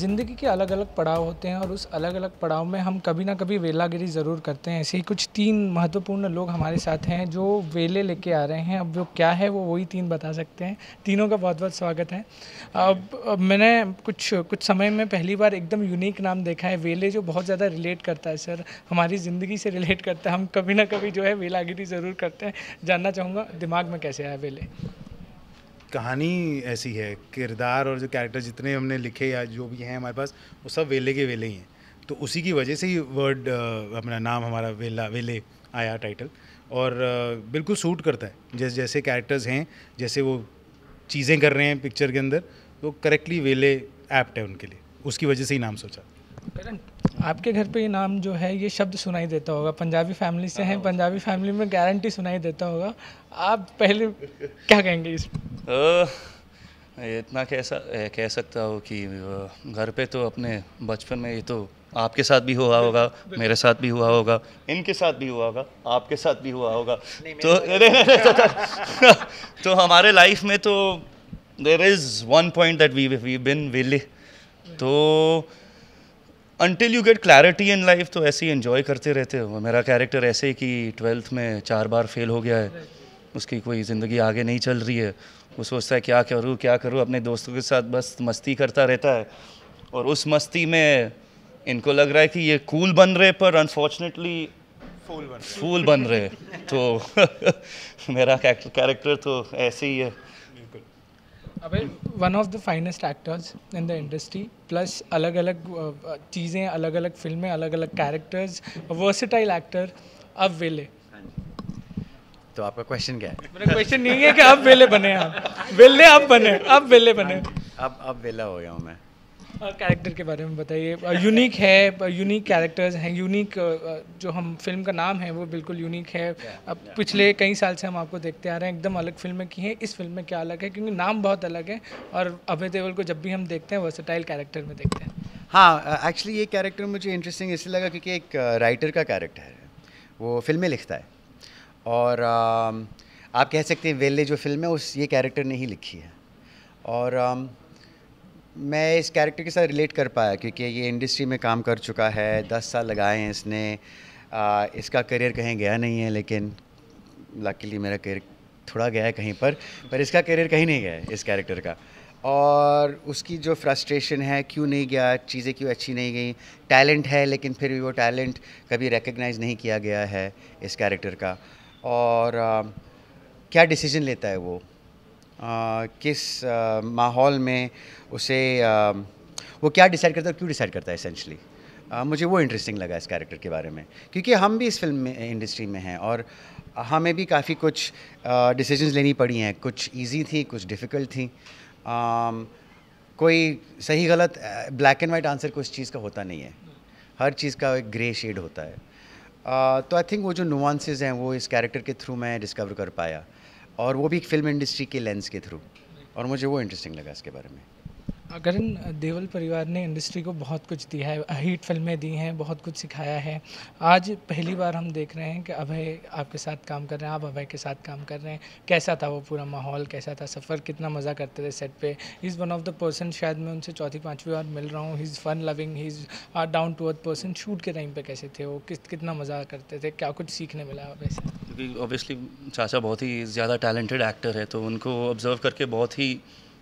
ज़िंदगी के अलग अलग पड़ाव होते हैं और उस अलग अलग पड़ाव में हम कभी ना कभी वेलागिरी ज़रूर करते हैं ऐसे ही कुछ तीन महत्वपूर्ण लोग हमारे साथ हैं जो वेले लेके आ रहे हैं अब वो क्या है वो वही तीन बता सकते हैं तीनों का बहुत बहुत स्वागत है अब, अब मैंने कुछ कुछ समय में पहली बार एकदम यूनिक नाम देखा है वेले जो बहुत ज़्यादा रिलेट करता है सर हमारी ज़िंदगी से रिलेट करता है हम कभी ना कभी जो है वेलागिरी ज़रूर करते हैं जानना चाहूँगा दिमाग में कैसे आया वेले कहानी ऐसी है किरदार और जो कैरेक्टर जितने हमने लिखे या जो भी हैं हमारे पास वो सब वेले के वेले ही हैं तो उसी की वजह से ही वर्ड अपना नाम हमारा वेला वेले आया टाइटल और बिल्कुल सूट करता है जैसे जैसे कैरेक्टर्स हैं जैसे वो चीज़ें कर रहे हैं पिक्चर के अंदर तो करेक्टली वेले एप्ट है उनके लिए उसकी वजह से ही नाम सोचा आपके घर पे ये नाम जो है ये शब्द सुनाई देता होगा पंजाबी फैमिली से हैं हाँ। पंजाबी फैमिली में गारंटी सुनाई देता होगा आप पहले क्या कहेंगे इस इतना कह कह सकता हूँ कि घर पे तो अपने बचपन में ये तो आपके साथ भी हुआ होगा मेरे साथ भी हुआ होगा इनके साथ भी हुआ होगा आपके साथ भी हुआ होगा तो तो हमारे लाइफ में तो there is one point that we we been will to until you get clarity in life तो ऐसे ही इन्जॉय करते रहते हो मेरा कैरेक्टर ऐसे ही कि ट्वेल्थ में चार बार फेल हो गया है उसकी कोई ज़िंदगी आगे नहीं चल रही है वो सोचता है क्या करूँ क्या करूँ अपने दोस्तों के साथ बस मस्ती करता रहता है और उस मस्ती में इनको लग रहा है कि ये कूल बन रहे पर अनफॉर्चुनेटली फूल बन फूल बन रहे तो मेरा कैरेक्टर तो ऐसे ही है अबे one of the finest actors in the industry plus अलग अलग चीज़ें अलग अलग फिल्में अलग अलग कैरेक्टर्स वर्सेटाइल एक्टर अब वेले तो आपका क्वेश्चन क्या है मेरा क्वेश्चन नहीं है कि अब वेले बने आप वेले अब बने अब वेले बने हाँ अब अब वेला हो गया हूँ मैं कैरेक्टर के बारे में बताइए यूनिक है यूनिक कैरेक्टर्स हैं यूनिक जो हम फिल्म का नाम है वो बिल्कुल यूनिक है अब पिछले कई साल से हम आपको देखते आ रहे हैं एकदम अलग फिल्में की हैं इस फिल्म में क्या अलग है क्योंकि नाम बहुत अलग है और अभय देवल को जब भी हम देखते हैं वर्सटाइल कैरेक्टर में देखते हैं हाँ एक्चुअली ये कैरेक्टर मुझे इंटरेस्टिंग इसलिए लगा क्योंकि एक राइटर का कैरेक्टर है वो फिल्में लिखता है और आप कह सकते हैं वेले जो फिल्म है उस ये कैरेक्टर ने ही लिखी है और मैं इस कैरेक्टर के साथ रिलेट कर पाया क्योंकि ये इंडस्ट्री में काम कर चुका है दस साल लगाए हैं इसने आ, इसका करियर कहीं गया नहीं है लेकिन लकीली मेरा करियर थोड़ा गया है कहीं पर पर इसका करियर कहीं नहीं गया है इस कैरेक्टर का और उसकी जो फ्रस्ट्रेशन है क्यों नहीं गया चीज़ें क्यों अच्छी नहीं गई टैलेंट है लेकिन फिर भी वो टैलेंट कभी रिकग्नाइज नहीं किया गया है इस कैरेक्टर का और आ, क्या डिसीजन लेता है वो आ, किस माहौल में उसे आ, वो क्या डिसाइड करता है क्यों डिसाइड करता है एसेंशली मुझे वो इंटरेस्टिंग लगा इस कैरेक्टर के बारे में क्योंकि हम भी इस फिल्म में इंडस्ट्री में हैं और हमें भी काफ़ी कुछ डिसीजंस लेनी पड़ी हैं कुछ इजी थी कुछ डिफ़िकल्ट थी आ, कोई सही गलत ब्लैक एंड वाइट आंसर कुछ चीज़ का होता नहीं है हर चीज़ का एक ग्रे शेड होता है Uh, तो आई थिंक वो जो नुआंसेज हैं वो इस कैरेक्टर के थ्रू मैं डिस्कवर कर पाया और वो भी फिल्म इंडस्ट्री के लेंस के थ्रू और मुझे वो इंटरेस्टिंग लगा इसके बारे में करण देवल परिवार ने इंडस्ट्री को बहुत कुछ दिया है हिट फिल्में दी हैं बहुत कुछ सिखाया है आज पहली बार हम देख रहे हैं कि अभय आपके साथ काम कर रहे हैं आप अभय के साथ काम कर रहे हैं कैसा था वो पूरा माहौल कैसा था सफ़र कितना मज़ा करते थे सेट पे is one of the person शायद मैं उनसे चौथी पाँचवीं बार मिल रहा हूँ he is fun loving he is down to earth person shoot के टाइम पर कैसे थे वो किस कितना मज़ा करते थे क्या कुछ सीखने मिला अभय से क्योंकि ऑब्वियसली चाचा बहुत ही ज़्यादा टैलेंटेड एक्टर है तो उनको ऑब्जर्व करके बहुत ही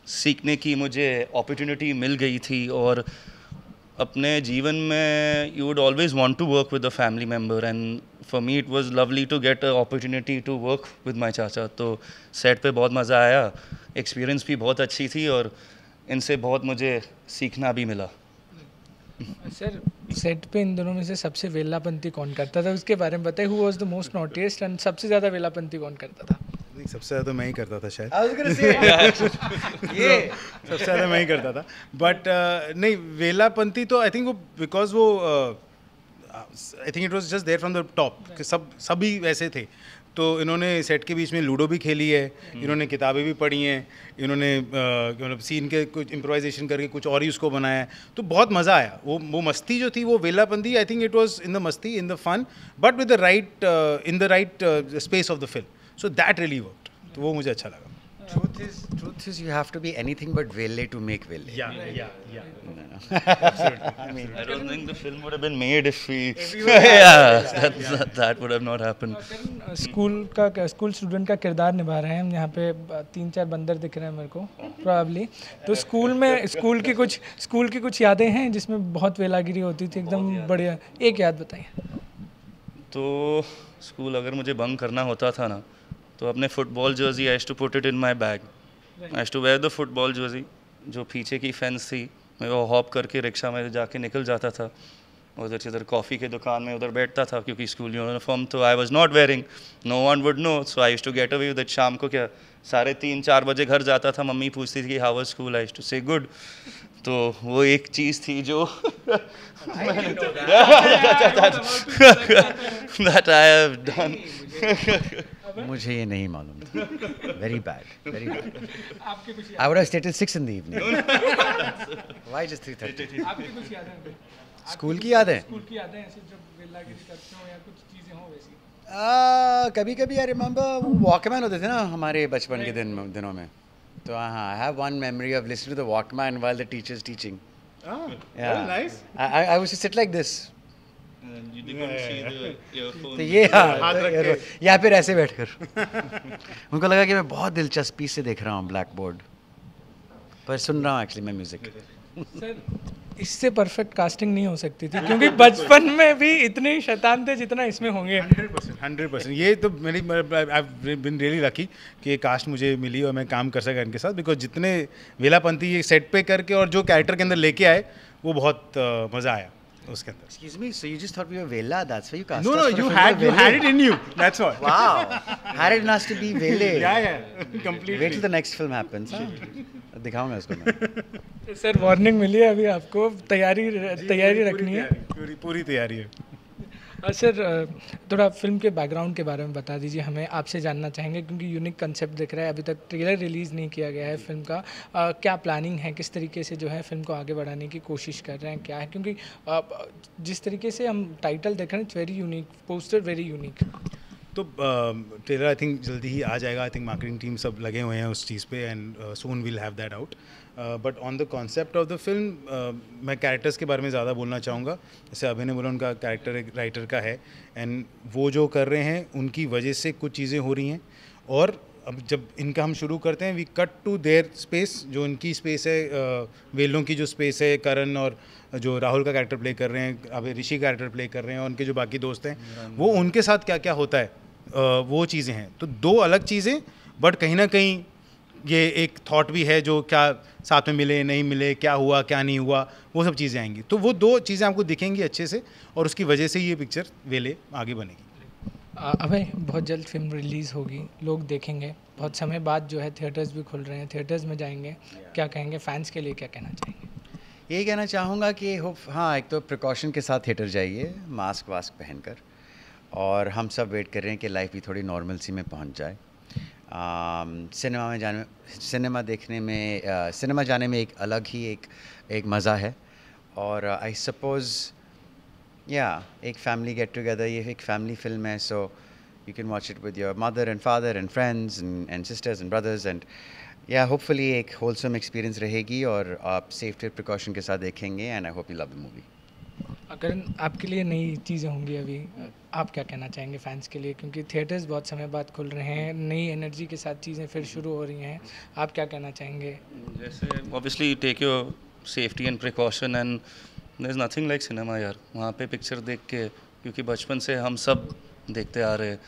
सीखने की मुझे अपॉर्चुनिटी मिल गई थी और अपने जीवन में you would always want to work with a family member and for me it was lovely to get a opportunity to work with my chacha तो सेट पे बहुत मज़ा आया एक्सपीरियंस भी बहुत अच्छी थी और इनसे बहुत मुझे सीखना भी मिला सर सेट पे इन दोनों में से सबसे वेलापंथी कौन करता था उसके बारे में बताए who was the most naughtiest and सबसे ज़्यादा वेलापंथी कौन करता था सबसे ज़्यादा तो मैं ही करता था शायद ये सबसे ज़्यादा मैं ही करता था बट uh, नहीं वेलापंथी तो आई थिंक वो बिकॉज वो I think it was just there from the top सब सभी वैसे थे तो इन्होंने सेट के बीच में लूडो भी खेली है hmm. इन्होंने किताबें भी पढ़ी हैं इन्होंने uh, मतलब सीन के कुछ इम्प्रोवाइजेशन करके कुछ और ही उसको बनाया है तो बहुत मज़ा आया वो वो मस्ती जो थी वो वेलापंदी I think it was in the masti in the fun but with the right in the right space of the film so that really work तो वो मुझे अच्छा लगा truth is truth is you have to be anything but Vele to make Vele. Yeah, yeah, yeah. No, no. Absolutely. I mean, I don't think the film would have been made if we. yeah, that, yeah. that, that would have not happened. School का school student ka kirdar nibha rahe hain yahan pe पे तीन bandar dikh rahe hain mere ko probably to school mein school ki kuch school ki kuch कुछ hain jisme bahut बहुत वेलागिरी होती थी एकदम बढ़िया एक याद बताइए तो स्कूल अगर मुझे बंक करना होता था ना तो अपने football jersey I to put it in my bag I to wear the football jersey जो पीछे की फेंस थी मैं वो हॉप करके रिक्शा में जाके निकल जाता था उधर से उधर कॉफ़ी के दुकान में उधर बैठता था क्योंकि स्कूल यूनिफॉर्म तो I was not wearing no one would know so I to get away उधर शाम को क्या साढ़े तीन चार बजे घर जाता था मम्मी पूछती थी कि how was school I to say good तो वो एक चीज़ थी जो दैट आई हैव डन मुझे ये नहीं मालूम था very bad very bad I would have stated 6 in the evening why just 3:30 thirty आपकी कुछ यादें स्कूल की यादें स्कूल की यादें ऐसे जब वेला की करते हो या कुछ चीजें हो वैसी कभी कभी आई रिमेंबर वॉकमैन होते थे ना हमारे बचपन के दिन दिनों में तो हाँ I have one memory of listening to the Walkman while the teacher's teaching I yeah. Very nice. I, I was तो ये हाँ, या फिर ऐसे बैठकर उनको लगा कि मैं बहुत दिलचस्पी से देख रहा हूँ ब्लैक बोर्ड पर सुन रहा हूँ एक्चुअली मैं म्यूजिक इससे परफेक्ट कास्टिंग नहीं हो सकती थी क्योंकि बचपन में भी इतने शैतान थे जितना इसमें होंगे हंड्रेड परसेंट ये तो मेरी आई बिन रियली लकी कि कास्ट मुझे मिली और मैं काम कर सका इनके साथ बिकॉज जितने वेलापंथी ये सेट पे करके और जो कैरेक्टर के अंदर लेके आए वो बहुत uh, मज़ा आया उसके अंदर excuse me so you just thought we were वेला that's why you cast no no you had you had it in you that's all wow had it not to be वेले yeah yeah completely wait till the next film happens दिखाऊंगा उसको मैं sir warning मिली है अभी आपको तैयारी तैयारी रखनी है पूरी पूरी तैयारी है सर थोड़ा फिल्म के बैकग्राउंड के बारे में बता दीजिए हमें आपसे जानना चाहेंगे क्योंकि यूनिक कंसेप्ट दिख रहा है अभी तक ट्रेलर रिलीज़ नहीं किया गया है फिल्म का आ, क्या प्लानिंग है किस तरीके से जो है फिल्म को आगे बढ़ाने की कोशिश कर रहे हैं क्या है क्योंकि आ, जिस तरीके से हम टाइटल देख रहे हैं it's very unique poster very unique तो ट्रेलर आई थिंक जल्दी ही आ जाएगा आई थिंक मार्केटिंग टीम सब लगे हुए हैं उस चीज़ पे and soon will have that out but on the concept of the film मैं कैरेक्टर्स के बारे में ज़्यादा बोलना चाहूँगा जैसे अभिनय ने बोला उनका कैरेक्टर एक राइटर का है एंड वो जो कर रहे हैं उनकी वजह से कुछ चीज़ें हो रही हैं और अब जब इनका हम शुरू करते हैं we cut to their space जो इनकी स्पेस है uh, वेलों की जो स्पेस है करण और जो राहुल का कैरेक्टर प्ले कर रहे हैं अभी ऋषि का कैरेक्टर प्ले कर रहे हैं और उनके जो बाकी दोस्त हैं वो उनके साथ क्या क्या होता है uh, वो चीज़ें हैं तो दो अलग चीज़ें बट कहीं ना कहीं ये एक थॉट भी है जो क्या साथ में मिले नहीं मिले क्या हुआ क्या नहीं हुआ वो सब चीज़ें आएंगी तो वो दो चीज़ें आपको दिखेंगी अच्छे से और उसकी वजह से ये पिक्चर वेले आगे बनेगी अभी बहुत जल्द फिल्म रिलीज़ होगी लोग देखेंगे बहुत समय बाद जो है थिएटर्स भी खुल रहे हैं थिएटर्स में जाएंगे क्या कहेंगे फैंस के लिए क्या कहना चाहेंगे ये कहना चाहूँगा कि होप हाँ एक तो प्रिकॉशन के साथ थिएटर जाइए मास्क वास्क पहनकर और हम सब वेट कर रहे हैं कि लाइफ भी थोड़ी नॉर्मल सी में पहुँच जाए सिनेमा में जाने सिनेमा देखने में सिनेमा जाने में एक अलग ही एक एक मज़ा है और आई सपोज या एक फैमिली गेट टुगेदर ये एक फैमिली फिल्म है so you can watch it with your mother and father and friends and sisters and brothers and yeah hopefully एक होलसम एक्सपीरियंस रहेगी और आप सेफ्टी प्रिकॉशन के साथ देखेंगे and I hope you love the movie अगर आपके लिए नई चीज़ें होंगी अभी आप क्या कहना चाहेंगे फैंस के लिए क्योंकि थिएटर्स बहुत समय बाद खुल रहे हैं नई एनर्जी के साथ चीज़ें फिर शुरू हो रही हैं आप क्या कहना चाहेंगे जैसे obviously take your safety and precaution and is nothing like cinema यार वहाँ पे पिक्चर देख के क्योंकि बचपन से हम सब देखते आ रहे हैं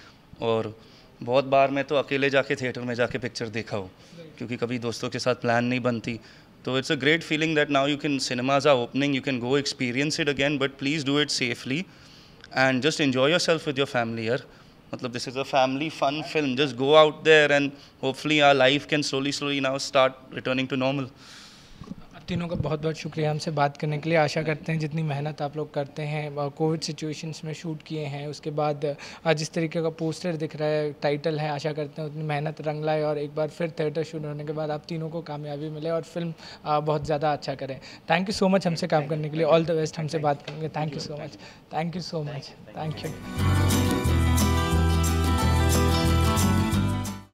और बहुत बार मैं तो अकेले जाके थिएटर में जाके पिक्चर देखा हूँ क्योंकि कभी दोस्तों के साथ प्लान नहीं बनती So it's a great feeling that now you can, cinemas are opening, you can go experience it again, but please do it safely and just enjoy yourself with your family here. Matlab, this is a family fun film. Just go out there and hopefully our life can slowly, slowly now start returning to normal. तीनों का बहुत बहुत शुक्रिया हमसे बात करने के लिए आशा करते हैं जितनी मेहनत आप लोग करते हैं कोविड सिचुएशंस में शूट किए हैं उसके बाद जिस तरीके का पोस्टर दिख रहा है टाइटल है आशा करते हैं उतनी मेहनत रंग लाए और एक बार फिर थिएटर शूट होने के बाद आप तीनों को कामयाबी मिले और फिल्म बहुत ज़्यादा अच्छा करें थैंक यू सो मच हमसे काम करने के लिए ऑल द बेस्ट हमसे बात करेंगे thank you so much thank you so much thank you